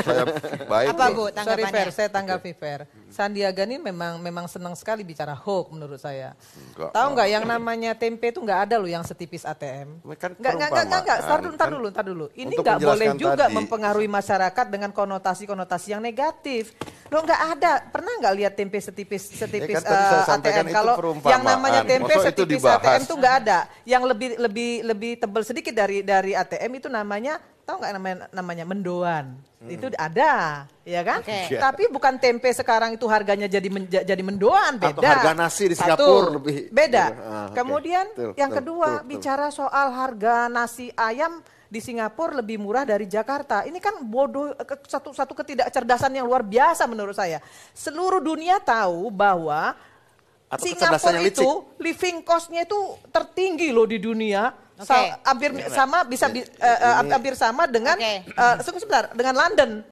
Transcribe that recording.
saya baik. Apa Bu tanggapannya? Sorry fair, saya tanggapi fair. Sandiaga ini memang memang senang sekali bicara hoax menurut saya. Enggak, Tahu nggak yang namanya tempe itu nggak ada loh yang setipis ATM. Kan nggak nggak nggak nggak. start dulu, ntar kan dulu, ntar dulu. Ini nggak boleh juga tadi, mempengaruhi masyarakat dengan konotasi-konotasi yang negatif. Lo nggak ada. Pernah nggak lihat tempe setipis setipis ya kan, uh, eh, ATM? Kalau yang namanya tempe Maksud setipis ATM itu nggak ada. Yang lebih lebih lebih tebal sedikit dari dari ATM itu namanya tahu nggak namanya, namanya mendoan hmm. itu ada ya kan okay. Iya. tapi bukan tempe sekarang itu harganya jadi men, jadi mendoan beda Atau harga nasi di Singapura lebih beda gitu. ah, okay. kemudian tuh, yang tuh, kedua tuh, tuh. bicara soal harga nasi ayam di Singapura lebih murah dari Jakarta. Ini kan bodoh satu satu ketidakcerdasan yang luar biasa menurut saya. Seluruh dunia tahu bahwa atau Singapura itu licik. living cost-nya itu tertinggi loh di dunia. Okay. Sa hampir iya, sama bisa uh, hampir sama dengan okay. uh, eh, sebentar dengan London.